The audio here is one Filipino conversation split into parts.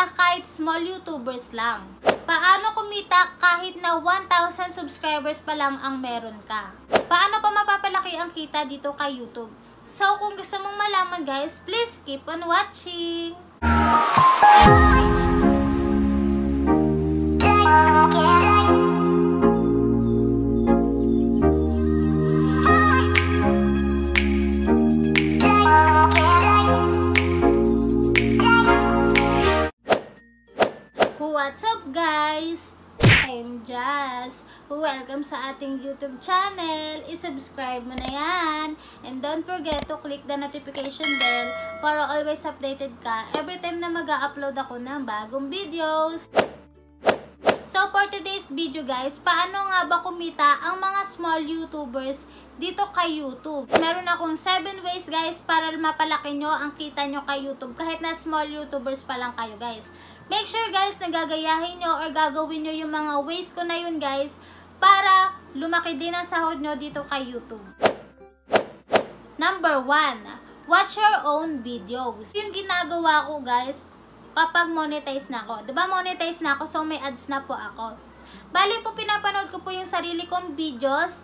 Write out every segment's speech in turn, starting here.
kumita kahit small YouTubers lang? Paano kumita kahit na 1,000 subscribers pa lang ang meron ka? Paano pa mapapalaki ang kita dito kay YouTube? So, kung gusto mong malaman guys, please keep on watching! welcome sa ating YouTube channel. I-subscribe mo na yan. And don't forget to click the notification bell para always updated ka every time na mag upload ako ng bagong videos. So, for today's video guys, paano nga ba kumita ang mga small YouTubers dito kay YouTube. Meron akong 7 ways guys para mapalaki nyo ang kita nyo kay YouTube kahit na small YouTubers pa lang kayo guys. Make sure guys na gagayahin nyo or gagawin nyo yung mga ways ko na yun guys para lumaki din ang sahod nyo dito kay YouTube. Number 1, watch your own videos. Yung ginagawa ko guys, kapag monetize na ako. ba diba, monetize na ako, so may ads na po ako. Bali po, pinapanood ko po yung sarili kong videos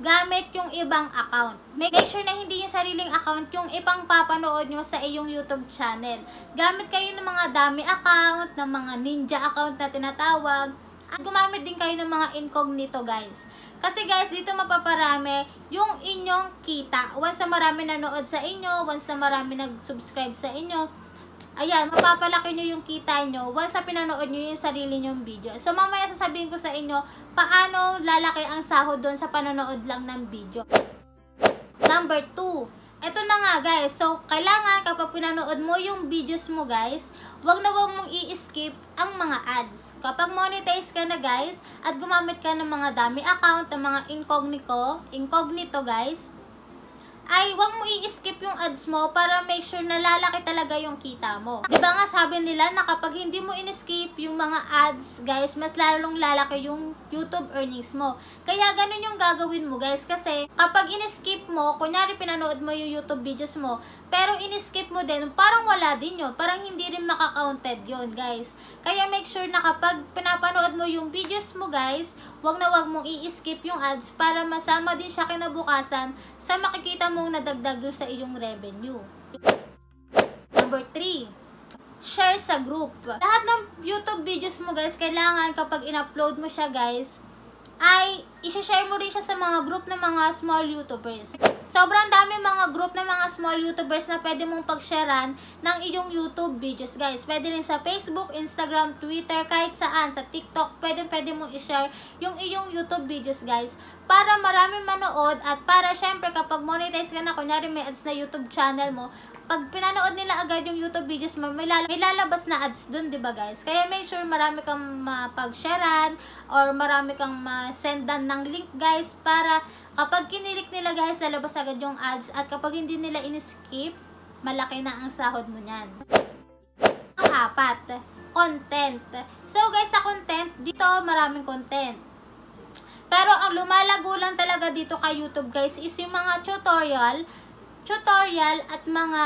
gamit yung ibang account. Make sure na hindi yung sariling account yung papanood nyo sa iyong YouTube channel. Gamit kayo ng mga dami account, ng mga ninja account na tinatawag, Gumamit din kayo ng mga incognito guys. Kasi guys, dito mapaparami yung inyong kita. Once na marami nanood sa inyo, once na marami nag-subscribe sa inyo, ayan, mapapalaki nyo yung kita nyo once na pinanood nyo yung sarili nyong video. So, mamaya sasabihin ko sa inyo paano lalaki ang sahod doon sa panonood lang ng video. Number 2, eto na nga guys. So, kailangan kapag pinanood mo yung videos mo guys, wag na wag mong i-skip ang mga ads. Kapag monetize ka na guys, at gumamit ka ng mga dami account, ng mga incognito, incognito guys, ay wag mo i-skip yung ads mo para make sure nalalaki talaga yung kita mo. 'Di ba nga sabi nila na kapag hindi mo in-skip yung mga ads, guys, mas lalong lalaki yung YouTube earnings mo. Kaya ganun yung gagawin mo, guys, kasi kapag in-skip mo, kunyari pinanood mo yung YouTube videos mo, pero in-skip mo din, parang wala din yun. Parang hindi rin makakaunted yun, guys. Kaya make sure na kapag pinapanood mo yung videos mo, guys, wag na wag mong i-skip yung ads para masama din siya kinabukasan sa makikita mong nadagdag doon sa iyong revenue. Number 3 share sa group. Lahat ng YouTube videos mo guys, kailangan kapag in-upload mo siya guys, ay isha-share mo rin siya sa mga group ng mga small YouTubers. Sobrang dami mga group ng mga small YouTubers na pwede mong pag-sharean ng iyong YouTube videos, guys. Pwede rin sa Facebook, Instagram, Twitter, kahit saan, sa TikTok, pwede pwede mong ishare yung iyong YouTube videos, guys. Para marami manood at para syempre kapag monetize ka na, kunyari may ads na YouTube channel mo, pag pinanood nila agad yung YouTube videos mo, may, lal- may lalabas na ads dun, di ba guys? Kaya make sure marami kang mapag-sharean or marami kang ma-sendan ng link guys para kapag kinilik nila guys, lalabas agad yung ads at kapag hindi nila in-skip, malaki na ang sahod mo niyan. Ang apat, content. So guys, sa content, dito maraming content. Pero ang lumalago lang talaga dito kay YouTube guys is yung mga tutorial tutorial at mga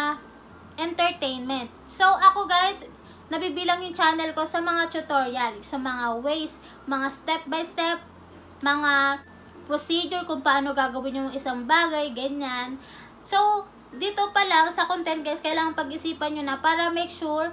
entertainment. So, ako guys, nabibilang yung channel ko sa mga tutorial, sa mga ways, mga step by step, mga procedure kung paano gagawin yung isang bagay, ganyan. So, dito pa lang sa content guys, kailangan pag-isipan nyo na para make sure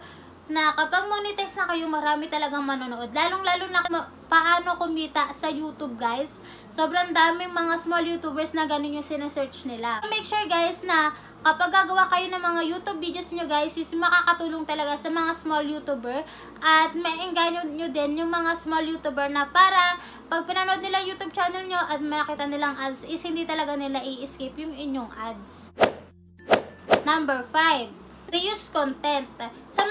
na kapag monetize na kayo, marami talagang manonood. Lalong-lalo na paano kumita sa YouTube, guys. Sobrang daming mga small YouTubers na ganun yung sinesearch nila. Make sure, guys, na kapag gagawa kayo ng mga YouTube videos nyo guys, is makakatulong talaga sa mga small YouTuber at maengganyo nyo din yung mga small YouTuber na para pag pinanood nila YouTube channel nyo at makita nilang ads is hindi talaga nila i-escape yung inyong ads. Number 5, reuse content. Sa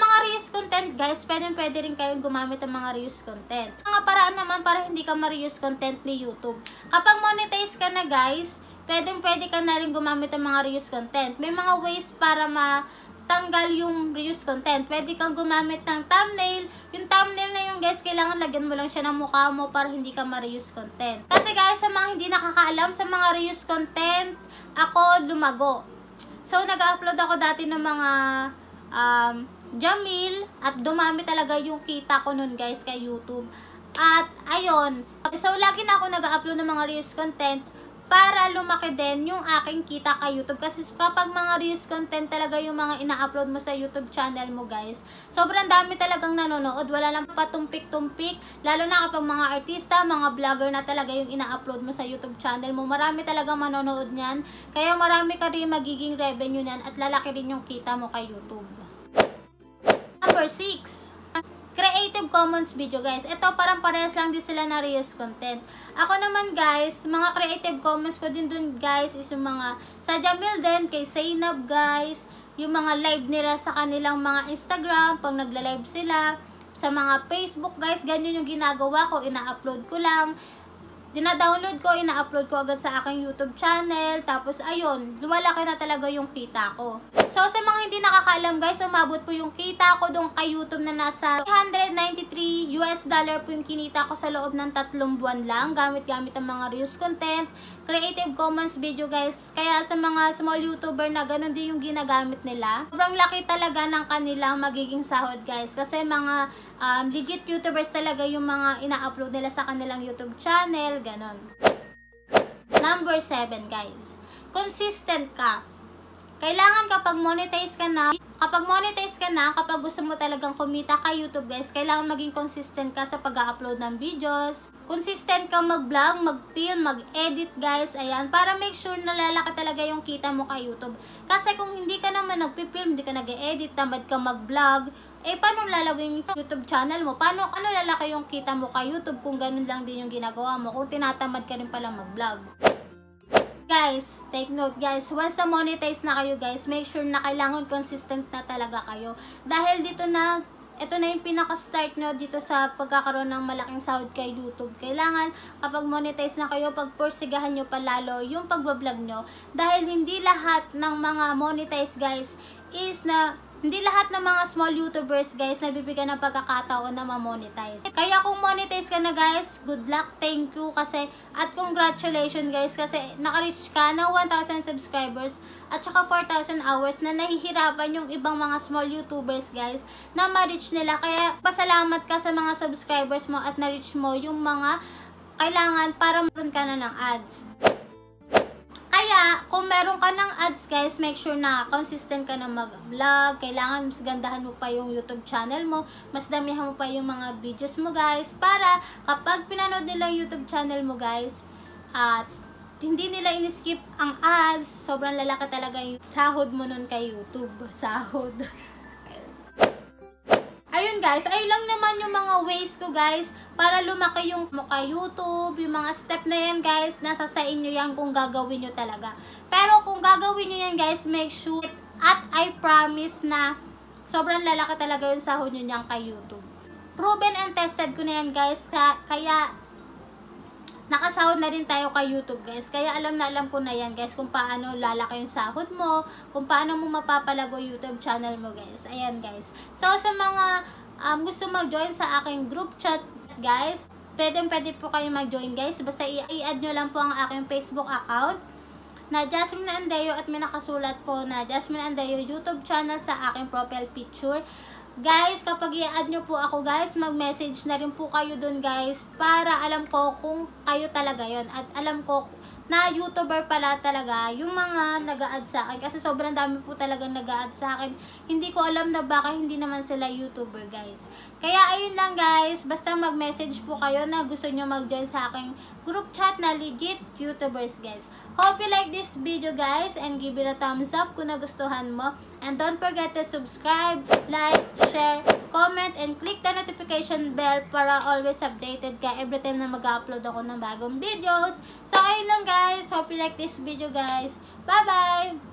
content, guys, pwede pwede rin kayong gumamit ng mga reuse content. Mga paraan naman para hindi ka ma-reuse content ni YouTube. Kapag monetize ka na, guys, pwede pwede ka na rin gumamit ng mga reuse content. May mga ways para ma tanggal yung reuse content. Pwede kang gumamit ng thumbnail. Yung thumbnail na yun, guys, kailangan lagyan mo lang siya ng mukha mo para hindi ka ma-reuse content. Kasi guys, sa mga hindi nakakaalam sa mga reuse content, ako lumago. So, nag-upload ako dati ng mga um, Jamil at dumami talaga yung kita ko nun guys kay YouTube. At ayun, so lagi na ako nag-upload ng mga reels content para lumaki din yung aking kita kay YouTube. Kasi kapag mga reels content talaga yung mga ina-upload mo sa YouTube channel mo, guys, sobrang dami talagang nanonood. Wala lang patumpik-tumpik. Lalo na kapag mga artista, mga vlogger na talaga yung ina-upload mo sa YouTube channel mo. Marami talagang manonood niyan. Kaya marami ka rin magiging revenue niyan at lalaki rin yung kita mo kay YouTube. Number 6. Creative Commons video guys. Ito parang parehas lang din sila na reels content. Ako naman guys, mga Creative Commons ko din dun guys is yung mga sa Jamil din, kay Zainab guys, yung mga live nila sa kanilang mga Instagram, pag nagla-live sila, sa mga Facebook guys, ganyan yung ginagawa ko, ina-upload ko lang dinadownload ko, ina-upload ko agad sa aking YouTube channel. Tapos, ayun, lumalaki na talaga yung kita ko. So, sa mga hindi nakakaalam guys, umabot po yung kita ko doon kay YouTube na nasa 193 US dollar po yung kinita ko sa loob ng tatlong buwan lang. Gamit-gamit ang mga reuse content, creative commons video guys. Kaya sa mga small YouTuber na ganun din yung ginagamit nila. Sobrang laki talaga ng kanilang magiging sahod guys. Kasi mga um, legit YouTubers talaga yung mga ina-upload nila sa kanilang YouTube channel, ganun. Number 7, guys. Consistent ka. Kailangan kapag monetize ka na, kapag monetize ka na, kapag gusto mo talagang kumita kay YouTube guys, kailangan maging consistent ka sa pag-upload ng videos. Consistent ka mag-vlog, mag-film, mag-edit guys, ayan, para make sure nalalaki talaga yung kita mo kay YouTube. Kasi kung hindi ka naman nagpi-film, hindi ka nag-edit, tamad ka mag-vlog, eh, paano lalagay yung YouTube channel mo? Paano, ano lalaki yung kita mo ka YouTube kung ganun lang din yung ginagawa mo? Kung tinatamad ka rin pala mag-vlog. Guys, take note guys, once na monetize na kayo guys, make sure na kailangan consistent na talaga kayo. Dahil dito na, ito na yung pinaka-start nyo dito sa pagkakaroon ng malaking sahod kay YouTube. Kailangan kapag monetize na kayo, pagpursigahan nyo palalo yung pagbablog nyo. Dahil hindi lahat ng mga monetize guys is na hindi lahat ng mga small YouTubers, guys, nabibigyan ng pagkakataon na ma-monetize. Kaya kung monetize ka na, guys, good luck, thank you, kasi, at congratulations, guys, kasi naka-reach ka na 1,000 subscribers at saka 4,000 hours na nahihirapan yung ibang mga small YouTubers, guys, na ma-reach nila. Kaya, pasalamat ka sa mga subscribers mo at na-reach mo yung mga kailangan para meron ka na ng ads. Kaya, kung meron ka ng ads, guys, make sure na consistent ka na mag-vlog. Kailangan mas gandahan mo pa yung YouTube channel mo. Mas damihan mo pa yung mga videos mo, guys. Para kapag pinanood nila yung YouTube channel mo, guys, at hindi nila in-skip ang ads, sobrang lalaki talaga yung sahod mo nun kay YouTube. Sahod. Ayun guys, ayun lang naman yung mga ways ko guys para lumaki yung mukha YouTube, yung mga step na yan guys, nasa sa inyo yan kung gagawin nyo talaga. Pero kung gagawin nyo yan guys, make sure at I promise na sobrang lalaki talaga yung sahod nyo niyan kay YouTube. Proven and tested ko na yan guys, kaya nakasahod na rin tayo kay YouTube guys. Kaya alam na alam ko na yan guys kung paano lalaki yung sahod mo, kung paano mo mapapalago YouTube channel mo guys. Ayan guys. So sa mga um, gusto mag-join sa aking group chat guys. Pwede pwede po kayo mag-join guys. Basta i-add nyo lang po ang aking Facebook account na Jasmine Andayo at may nakasulat po na Jasmine Andayo YouTube channel sa aking profile picture. Guys, kapag i-add nyo po ako guys, mag-message na rin po kayo dun guys para alam ko kung kayo talaga yon At alam ko na YouTuber pala talaga yung mga nag add sa akin. Kasi sobrang dami po talaga nag add sa akin. Hindi ko alam na baka hindi naman sila YouTuber, guys. Kaya ayun lang, guys. Basta mag-message po kayo na gusto nyo mag-join sa aking group chat na legit YouTubers, guys. Hope you like this video guys and give it a thumbs up kung nagustuhan mo. And don't forget to subscribe, like, share, comment, and click the notification bell para always updated ka every time na mag-upload ako ng bagong videos. So ayun lang guys. Hope you like this video guys. Bye-bye!